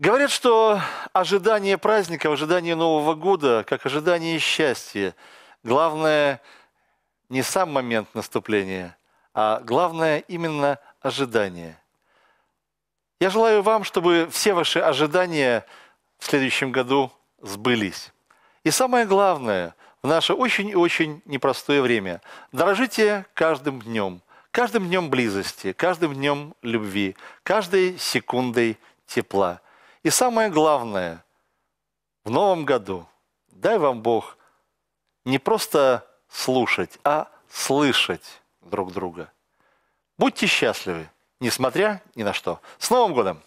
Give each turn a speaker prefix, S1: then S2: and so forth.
S1: Говорят, что ожидание праздника, ожидание Нового года, как ожидание счастья, главное не сам момент наступления, а главное именно ожидание. Я желаю вам, чтобы все ваши ожидания в следующем году сбылись. И самое главное, в наше очень и очень непростое время, дорожите каждым днем, каждым днем близости, каждым днем любви, каждой секундой тепла – и самое главное, в новом году дай вам Бог не просто слушать, а слышать друг друга. Будьте счастливы, несмотря ни на что. С Новым годом!